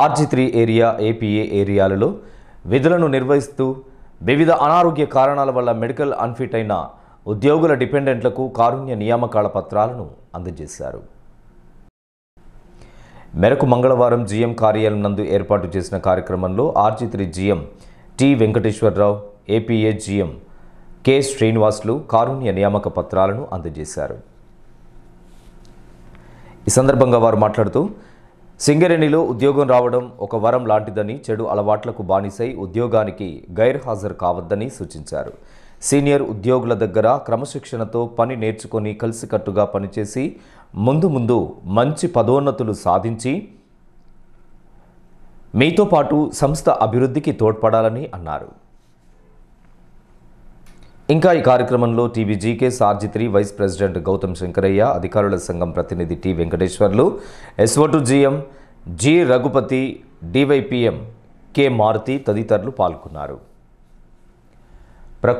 RG three area APA ఏరియాలలో విధులను నిర్వహిస్తూ వివిధ అనారోగ్య కారణాల వల్ల మెడికల్ అన్ఫిట్ అయిన ఉద్యోగుల డిపెండెంట్లకు కారుణ్య నియామకాల పత్రాలను అందజేశారు మేరకు మంగళవారం జీఎం కార్యాలయం నందు ఏర్పాటు చేసిన కార్యక్రమంలో RG three GM T Venkateswararao APA GM K Srinivasulu కారుణ్య నియామక పత్రాలను అందజేశారు ఈ సందర్భంగా వారు మాట్లాడుతూ సింగరేణిలో ఉద్యోగం రావడం ఒక వరం లాంటిదని చెడు అలవాట్లకు బానిసై ఉద్యోగానికి గైర్హాజరు కావద్దని సూచించారు సీనియర్ ఉద్యోగుల దగ్గర క్రమశిక్షణతో పని నేర్చుకొని కలిసికట్టుగా పనిచేసి ముందు ముందు మంచి పదోన్నతులు సాధించి మీతో పాటు సంస్థ అభివృద్ధికి తోడ్పడాలని అన్నారు ఇంకా ఈ కార్యక్రమంలో టీవీ జీకే సార్జిత్రి వైస్ ప్రెసిడెంట్ గౌతమ్ శంకరయ్య అధికారుల సంఘం ప్రతినిధి టి వెంకటేశ్వర్లు ఎస్ఓటు GM G Raghupathi DYPM K Maruthi తదితరులు పాల్గొన్నారు